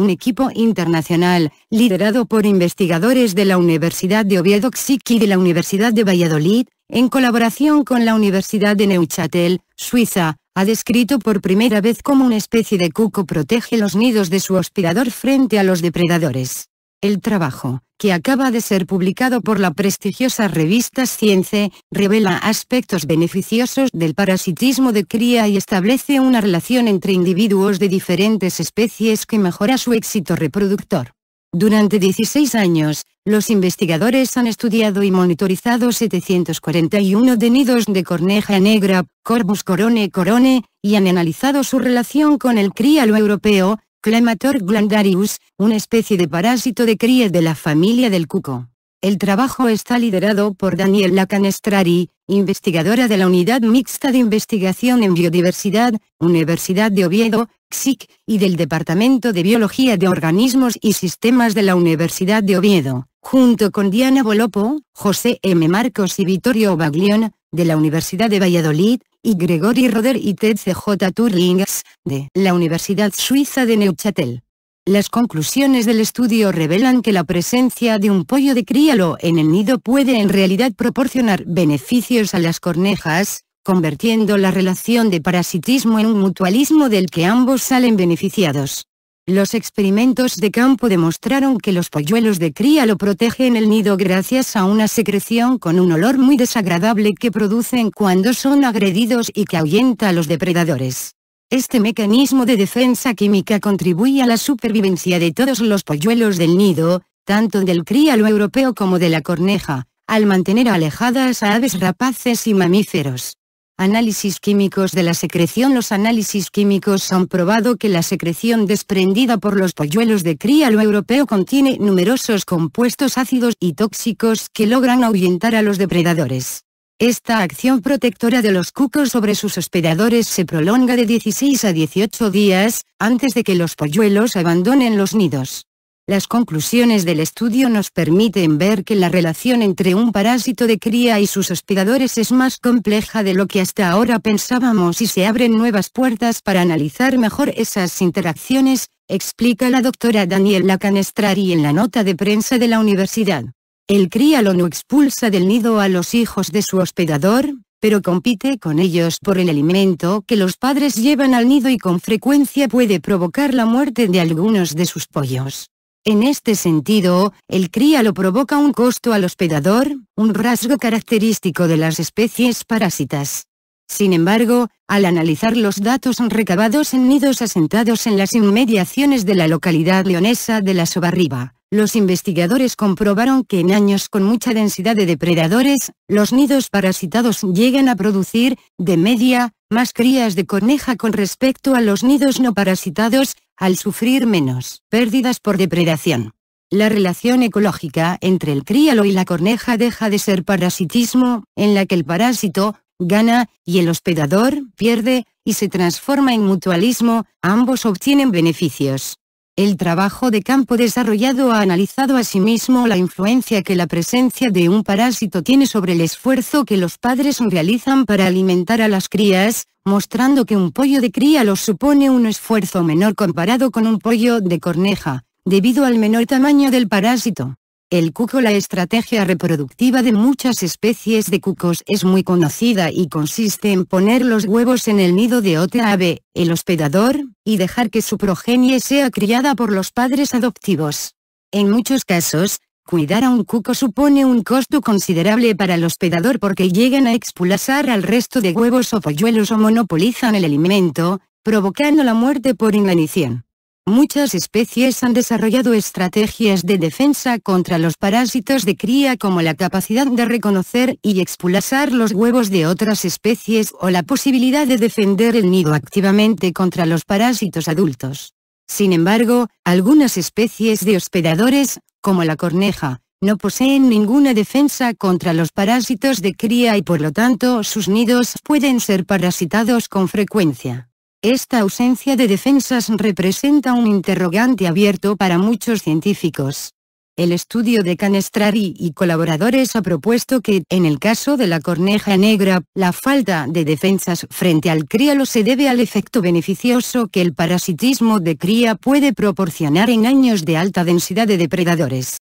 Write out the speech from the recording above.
un equipo internacional, liderado por investigadores de la Universidad de Oviedo y de la Universidad de Valladolid, en colaboración con la Universidad de Neuchâtel, Suiza, ha descrito por primera vez cómo una especie de cuco protege los nidos de su hospedador frente a los depredadores. El trabajo, que acaba de ser publicado por la prestigiosa revista Science, revela aspectos beneficiosos del parasitismo de cría y establece una relación entre individuos de diferentes especies que mejora su éxito reproductor. Durante 16 años, los investigadores han estudiado y monitorizado 741 denidos de corneja negra, Corvus corone corone, y han analizado su relación con el críalo europeo, Clamator glandarius, una especie de parásito de cría de la familia del cuco. El trabajo está liderado por Daniela Canestrari, investigadora de la Unidad Mixta de Investigación en Biodiversidad, Universidad de Oviedo, XIC, y del Departamento de Biología de Organismos y Sistemas de la Universidad de Oviedo, junto con Diana Bolopo, José M. Marcos y Vittorio Baglion, de la Universidad de Valladolid, y Gregory Roder y Ted J. Turingas, de la Universidad Suiza de Neuchâtel. Las conclusiones del estudio revelan que la presencia de un pollo de críalo en el nido puede en realidad proporcionar beneficios a las cornejas, convirtiendo la relación de parasitismo en un mutualismo del que ambos salen beneficiados. Los experimentos de campo demostraron que los polluelos de cría lo protegen el nido gracias a una secreción con un olor muy desagradable que producen cuando son agredidos y que ahuyenta a los depredadores. Este mecanismo de defensa química contribuye a la supervivencia de todos los polluelos del nido, tanto del críalo europeo como de la corneja, al mantener alejadas a aves rapaces y mamíferos. Análisis químicos de la secreción Los análisis químicos han probado que la secreción desprendida por los polluelos de cría lo europeo contiene numerosos compuestos ácidos y tóxicos que logran ahuyentar a los depredadores. Esta acción protectora de los cucos sobre sus hospedadores se prolonga de 16 a 18 días, antes de que los polluelos abandonen los nidos. Las conclusiones del estudio nos permiten ver que la relación entre un parásito de cría y sus hospedadores es más compleja de lo que hasta ahora pensábamos y se abren nuevas puertas para analizar mejor esas interacciones, explica la doctora Daniela Canestrari en la nota de prensa de la universidad. El críalo no expulsa del nido a los hijos de su hospedador, pero compite con ellos por el alimento que los padres llevan al nido y con frecuencia puede provocar la muerte de algunos de sus pollos. En este sentido, el cría lo provoca un costo al hospedador, un rasgo característico de las especies parásitas. Sin embargo, al analizar los datos recabados en nidos asentados en las inmediaciones de la localidad leonesa de la Sobarriba, los investigadores comprobaron que en años con mucha densidad de depredadores, los nidos parasitados llegan a producir, de media, más crías de corneja con respecto a los nidos no parasitados, al sufrir menos pérdidas por depredación. La relación ecológica entre el críalo y la corneja deja de ser parasitismo, en la que el parásito gana y el hospedador pierde, y se transforma en mutualismo, ambos obtienen beneficios. El trabajo de campo desarrollado ha analizado asimismo la influencia que la presencia de un parásito tiene sobre el esfuerzo que los padres realizan para alimentar a las crías, mostrando que un pollo de cría los supone un esfuerzo menor comparado con un pollo de corneja, debido al menor tamaño del parásito. El cuco La estrategia reproductiva de muchas especies de cucos es muy conocida y consiste en poner los huevos en el nido de otra ave, el hospedador, y dejar que su progenie sea criada por los padres adoptivos. En muchos casos, cuidar a un cuco supone un costo considerable para el hospedador porque llegan a expulsar al resto de huevos o polluelos o monopolizan el alimento, provocando la muerte por inanición. Muchas especies han desarrollado estrategias de defensa contra los parásitos de cría como la capacidad de reconocer y expulsar los huevos de otras especies o la posibilidad de defender el nido activamente contra los parásitos adultos. Sin embargo, algunas especies de hospedadores, como la corneja, no poseen ninguna defensa contra los parásitos de cría y por lo tanto sus nidos pueden ser parasitados con frecuencia. Esta ausencia de defensas representa un interrogante abierto para muchos científicos. El estudio de Canestrari y colaboradores ha propuesto que, en el caso de la corneja negra, la falta de defensas frente al críalo se debe al efecto beneficioso que el parasitismo de cría puede proporcionar en años de alta densidad de depredadores.